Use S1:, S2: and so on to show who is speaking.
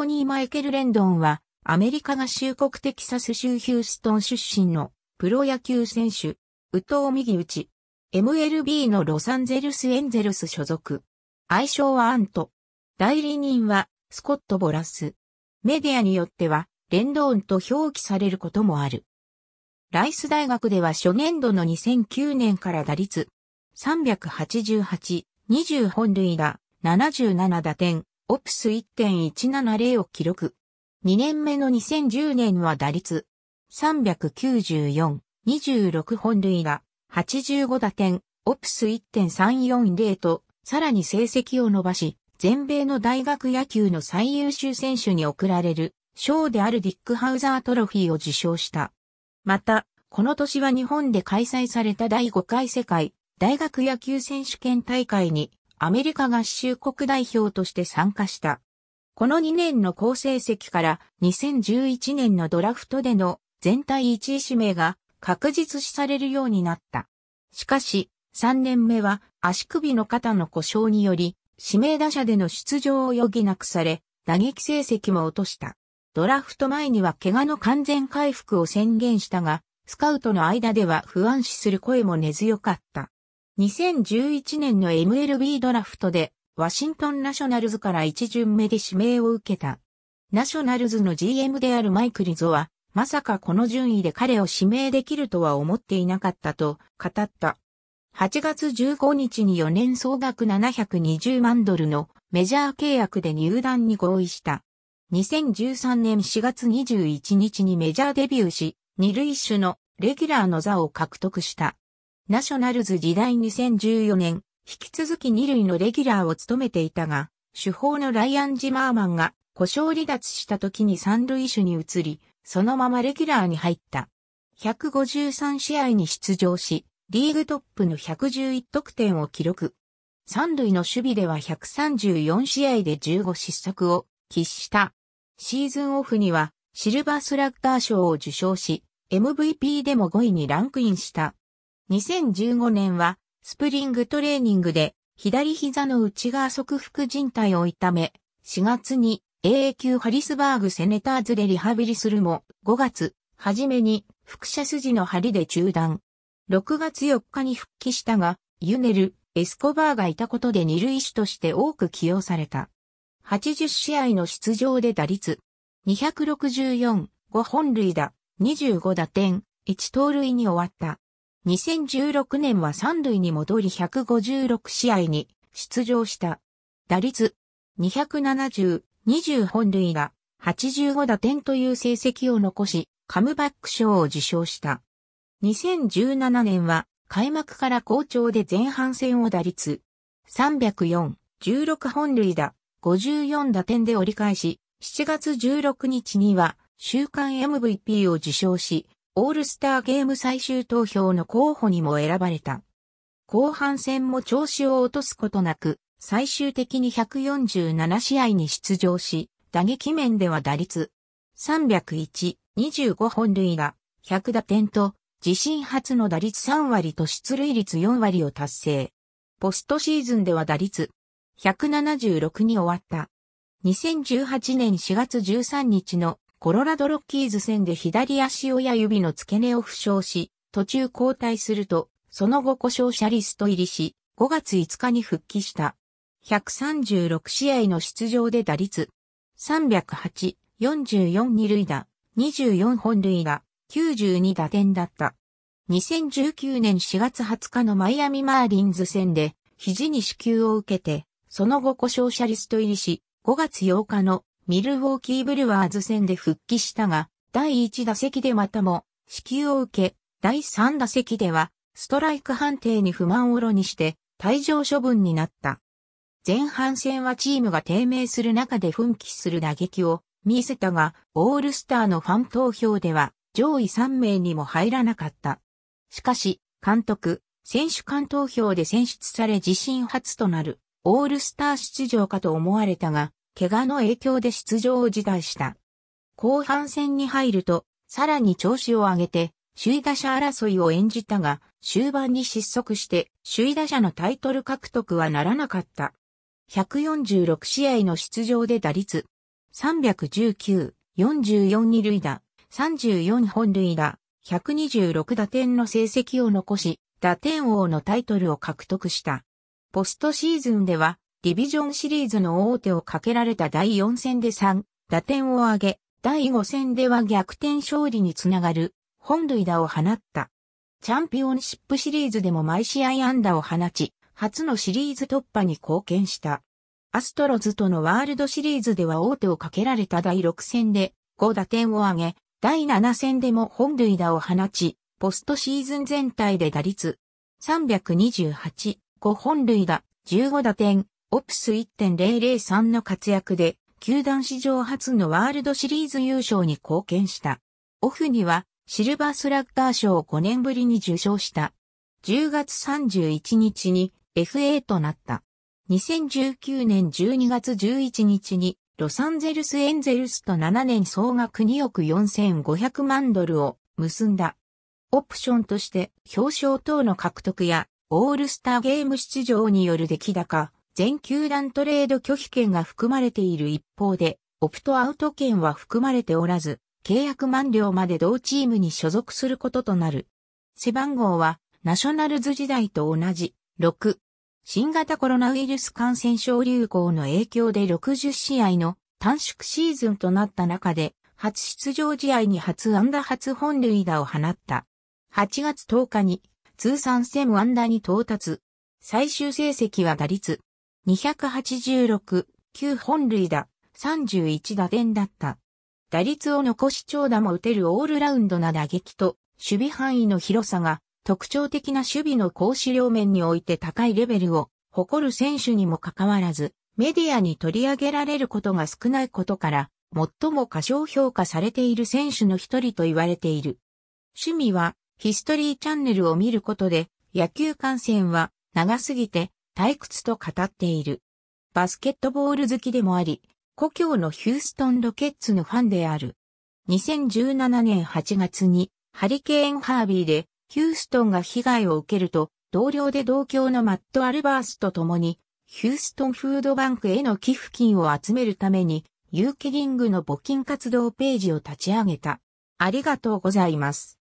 S1: トニー・マイケル・レンドンは、アメリカ合衆国テキサス州ヒューストン出身のプロ野球選手、ウト投右打ち、MLB のロサンゼルス・エンゼルス所属。愛称はアント。代理人はスコット・ボラス。メディアによっては、レンドーンと表記されることもある。ライス大学では初年度の2009年から打率388、20本塁打、77打点、オプス1.170を記録。2年目の2010年は打率394、26本塁打、85打点、オプス1.340と、さらに成績を伸ばし、全米の大学野球の最優秀選手に贈られる、賞であるディック・ハウザートロフィーを受賞した。また、この年は日本で開催された第5回世界大学野球選手権大会にアメリカ合衆国代表として参加した。この2年の好成績から2011年のドラフトでの全体1位指名が確実視されるようになった。しかし、3年目は足首の肩の故障により、指名打者での出場を余儀なくされ、打撃成績も落とした。ドラフト前には怪我の完全回復を宣言したが、スカウトの間では不安視する声も根強かった。2011年の MLB ドラフトで、ワシントンナショナルズから一巡目で指名を受けた。ナショナルズの GM であるマイク・リゾは、まさかこの順位で彼を指名できるとは思っていなかったと語った。8月15日に4年総額720万ドルのメジャー契約で入団に合意した。2013年4月21日にメジャーデビューし、二塁手のレギュラーの座を獲得した。ナショナルズ時代2014年、引き続き二塁のレギュラーを務めていたが、主砲のライアン・ジマーマンが故障離脱した時に三塁手に移り、そのままレギュラーに入った。153試合に出場し、リーグトップの111得点を記録。三塁の守備では134試合で15失策を喫した。シーズンオフにはシルバースラッガー賞を受賞し、MVP でも5位にランクインした。2015年は、スプリングトレーニングで、左膝の内側側腹靭帯を痛め、4月に AA 級ハリスバーグセネターズでリハビリするも、5月、初めに、副車筋の針で中断。6月4日に復帰したが、ユネル、エスコバーがいたことで二塁手として多く起用された。80試合の出場で打率、264、5本塁打、25打点、1盗塁に終わった。2016年は三塁に戻り156試合に出場した。打率270、20本塁打、85打点という成績を残し、カムバック賞を受賞した。2017年は開幕から好調で前半戦を打率304、16本塁打、54打点で折り返し、7月16日には週間 MVP を受賞し、オールスターゲーム最終投票の候補にも選ばれた。後半戦も調子を落とすことなく、最終的に147試合に出場し、打撃面では打率301、25本塁打、100打点と、自身初の打率3割と出塁率4割を達成。ポストシーズンでは打率176に終わった。2018年4月13日のコロラドロッキーズ戦で左足親指の付け根を負傷し、途中交代すると、その後故障者リスト入りし、5月5日に復帰した。136試合の出場で打率308、44二塁打、24本塁打、92打点だった。2019年4月20日のマイアミマーリンズ戦で、肘に支給を受けて、その後故障者リスト入りし、5月8日のミルウォーキーブルワーズ戦で復帰したが、第1打席でまたも、死球を受け、第3打席では、ストライク判定に不満をろにして、退場処分になった。前半戦はチームが低迷する中で奮起する打撃を見せたが、オールスターのファン投票では上位3名にも入らなかった。しかし、監督、選手間投票で選出され自身初となるオールスター出場かと思われたが、怪我の影響で出場を辞退した。後半戦に入ると、さらに調子を上げて、首位打者争いを演じたが、終盤に失速して、首位打者のタイトル獲得はならなかった。146試合の出場で打率、319、44二塁打、34本塁打、126打点の成績を残し、打点王のタイトルを獲得した。ポストシーズンでは、ディビジョンシリーズの王手をかけられた第4戦で3打点を挙げ、第5戦では逆転勝利につながる本塁打を放った。チャンピオンシップシリーズでも毎試合安打を放ち、初のシリーズ突破に貢献した。アストロズとのワールドシリーズでは王手をかけられた第6戦で5打点を挙げ、第7戦でも本塁打を放ち、ポストシーズン全体で打率328、5本塁打、15打点、オプス1.003の活躍で、球団史上初のワールドシリーズ優勝に貢献した。オフには、シルバースラッガー賞を5年ぶりに受賞した。10月31日に FA となった。2019年12月11日にロサンゼルスエンゼルスと7年総額2億4500万ドルを結んだ。オプションとして表彰等の獲得やオールスターゲーム出場による出来高、全球団トレード拒否権が含まれている一方で、オプトアウト権は含まれておらず、契約満了まで同チームに所属することとなる。背番号は、ナショナルズ時代と同じ、6。新型コロナウイルス感染症流行の影響で60試合の短縮シーズンとなった中で、初出場試合に初安打初本塁打を放った。8月10日に通算1000安打に到達。最終成績は打率286、9本塁打、31打点だった。打率を残し長打も打てるオールラウンドな打撃と、守備範囲の広さが特徴的な守備の格子。両面において高いレベルを誇る選手にもかかわらず、メディアに取り上げられることが少ないことから、最も過小評価されている選手の一人と言われている。趣味は、ヒストリーチャンネルを見ることで、野球観戦は長すぎて退屈と語っている。バスケットボール好きでもあり、故郷のヒューストンロケッツのファンである。2017年8月にハリケーン・ハービーでヒューストンが被害を受けると、同僚で同郷のマット・アルバースと共に、ヒューストンフードバンクへの寄付金を集めるために、有機リングの募金活動ページを立ち上げた。ありがとうございます。